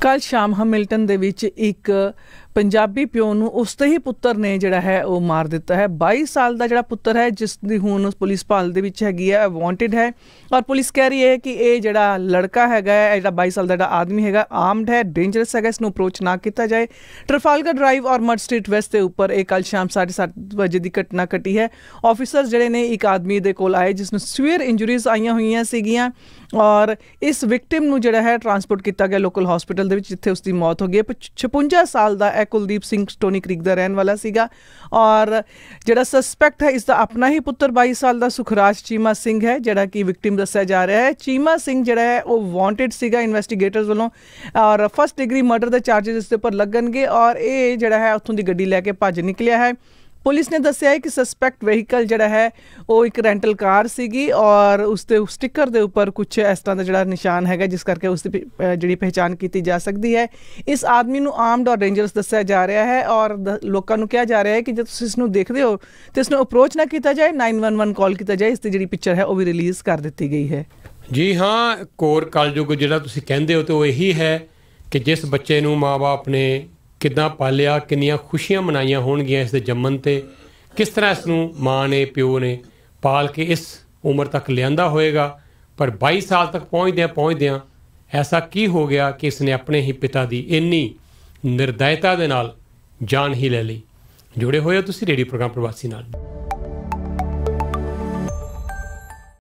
ਕੱਲ ਸ਼ਾਮ ਹਮਿਲਟਨ ਦੇ ਵਿੱਚ ਇੱਕ ਪੰਜਾਬੀ ਪਿਓ ਨੂੰ ਉਸ ਤੇ ਹੀ ਪੁੱਤਰ ਨੇ ਜਿਹੜਾ ਹੈ ਉਹ ਮਾਰ ਦਿੱਤਾ ਹੈ 22 ਸਾਲ ਦਾ ਜਿਹੜਾ ਪੁੱਤਰ ਹੈ ਜਿਸ ਦੀ ਹੁਣ ਪੁਲਿਸ ਭਾਲ ਦੇ ਵਿੱਚ ਹੈਗੀ ਹੈ ਵਾਂਟਡ ਹੈ ਔਰ ਪੁਲਿਸ ਕਹਿ ਰਹੀ ਹੈ ਕਿ ਇਹ ਜਿਹੜਾ ਲੜਕਾ ਹੈਗਾ ਹੈ ਜਿਹੜਾ 22 ਸਾਲ ਦਾ ਜਿਹੜਾ ਆਦਮੀ ਹੈਗਾ ਆਰਮਡ ਹੈ ਡੇਂਜਰਸ ਹੈਗਾ ਇਸ ਨੂੰ ਅਪਰੋਚ ਨਾ ਕੀਤਾ ਜਾਏ ਟਰਫਾਲਗਰ ਡਰਾਈਵ ਔਰ ਮਡ ਸਟਰੀਟ ਵੈਸਟ ਦੇ ਉੱਪਰ ਇਹ ਕੱਲ ਸ਼ਾਮ 7:30 ਵਜੇ ਦੀ ਘਟਨਾ ਘਟੀ ਹੈ ਆਫੀਸਰਸ ਜਿਹੜੇ ਨੇ ਇੱਕ ਆਦਮੀ ਦੇ ਕੋਲ ਆਏ ਜਿਸ ਨੂੰ ਸਵੇਅਰ ਇੰਜਰੀਜ਼ ਆਈਆਂ ਹੋਈਆਂ ਸੀਗੀਆਂ ਔਰ ਇਸ ਵਿਕਟਿਮ ਨੂੰ ਜਿਹੜਾ ਹੈ ਟਰਾਂਸਪੋਰਟ ਕੀਤਾ ਗਿਆ ਲੋਕਲ ਹਸਪੀਟਲ ਦੇ ਵਿੱਚ ਜਿੱਥੇ ਉਸ ਦੀ ਮੌਤ ਹੋ ਗਈ 56 ਸਾਲ ਦਾ ਕੁਲਦੀਪ ਸਿੰਘ ਸਟੋਨੀ ਕ੍ਰੀਕ ਦਾ ਰਹਿਣ ਵਾਲਾ ਸੀਗਾ ਔਰ ਜਿਹੜਾ ਸਸਪੈਕਟ ਹੈ ਇਸ ਦਾ ਆਪਣਾ ਹੀ ਪੁੱਤਰ 22 ਸਾਲ ਦਾ ਸੁਖਰਾਜ ਚੀਮਾ ਸਿੰਘ ਹੈ ਜਿਹੜਾ ਕਿ ਵਿਕਟਿਮ ਦੱਸਿਆ ਜਾ ਰਿਹਾ ਹੈ ਚੀਮਾ ਸਿੰਘ ਜਿਹੜਾ ਹੈ ਉਹ ਵਾਂਟਡ ਸੀਗਾ ਇਨਵੈਸਟੀਗੇਟਰਸ ਵੱਲੋਂ ਔਰ ਫਸਟ ਡਿਗਰੀ ਮਰਡਰ ਦੇ ਚਾਰजेस ਇਸ ਦੇ ਉੱਪਰ ਲੱਗਣਗੇ ਔਰ ਇਹ ਜਿਹੜਾ ਹੈ ਉੱਥੋਂ ਦੀ ਗੱਡੀ ਲੈ ਕੇ ਭੱਜ ਨਿਕਲਿਆ ਹੈ ਪੁਲਿਸ ਨੇ ਦੱਸਿਆ ਹੈ ਕਿ ਸਸਪੈਕਟ ਵਹੀਕਲ ਜਿਹੜਾ ਹੈ ਉਹ ਇੱਕ ਰੈਂਟਲ ਕਾਰ ਸੀਗੀ ਔਰ ਉਸ ਤੇ ਸਟicker ਦੇ ਉੱਪਰ ਕੁਝ ਇਸ ਤਰ੍ਹਾਂ ਦਾ ਜਿਹੜਾ ਨਿਸ਼ਾਨ ਹੈਗਾ ਜਿਸ ਕਰਕੇ ਉਸ ਦੀ ਜਿਹੜੀ ਪਹਿਚਾਨ ਕੀਤੀ ਜਾ ਸਕਦੀ ਹੈ ਇਸ ਆਦਮੀ ਨੂੰ ਆਰਮਡ ਔਰ ਡੇਂਜਰਸ ਦੱਸਿਆ ਜਾ ਰਿਹਾ ਹੈ ਔਰ ਲੋਕਾਂ ਨੂੰ ਕਿਹਾ ਜਾ ਰਿਹਾ ਹੈ ਕਿ ਜੇ ਤੁਸੀਂ ਇਸ ਨੂੰ ਦੇਖਦੇ ਹੋ ਤੇ ਇਸ ਨੂੰ ਅਪਰੋਚ ਨਾ ਕੀਤਾ ਜਾਏ 911 ਕਾਲ ਕੀਤਾ ਜਾਏ ਇਸ ਦੀ ਜਿਹੜੀ ਪਿਕਚਰ ਹੈ ਉਹ ਵੀ ਰਿਲੀਜ਼ ਕਰ ਦਿੱਤੀ ਗਈ ਹੈ ਜੀ ਹਾਂ ਕੋਰ ਕਲਯੁਗ ਜਿਹੜਾ ਤੁਸੀਂ ਕਹਿੰਦੇ ਹੋ ਤੇ ਉਹ ਇਹੀ ਹੈ ਕਿ ਜਿਸ ਬੱਚੇ ਨੂੰ ਮਾਪੇ ਆਪਣੇ ਕਿੱਦਾਂ ਪਾਲਿਆ ਕਿੰਨੀਆਂ ਖੁਸ਼ੀਆਂ ਮਨਾਈਆਂ ਹੋਣਗੀਆਂ ਇਸ ਦੇ ਜੰਮਣ ਤੇ ਕਿਸ ਤਰ੍ਹਾਂ ਇਸ ਨੂੰ ਮਾਂ ਨੇ ਪਿਓ ਨੇ ਪਾਲ ਕੇ ਇਸ ਉਮਰ ਤੱਕ ਲਿਆਂਦਾ ਹੋਵੇਗਾ ਪਰ 22 ਸਾਲ ਤੱਕ ਪਹੁੰਚਦਿਆਂ ਪਹੁੰਚਦਿਆਂ ਐਸਾ ਕੀ ਹੋ ਗਿਆ ਕਿ ਇਸ ਨੇ ਆਪਣੇ ਹੀ ਪਿਤਾ ਦੀ ਇੰਨੀ ਨਿਰਦੈਤਾ ਦੇ ਨਾਲ ਜਾਨ ਹੀ ਲੈ ਲਈ ਜੁੜੇ ਹੋਏ ਹੋ ਤੁਸੀਂ ਰੇਡੀਓ ਪ੍ਰੋਗਰਾਮ ਪ੍ਰਵਾਸੀ ਨਾਲ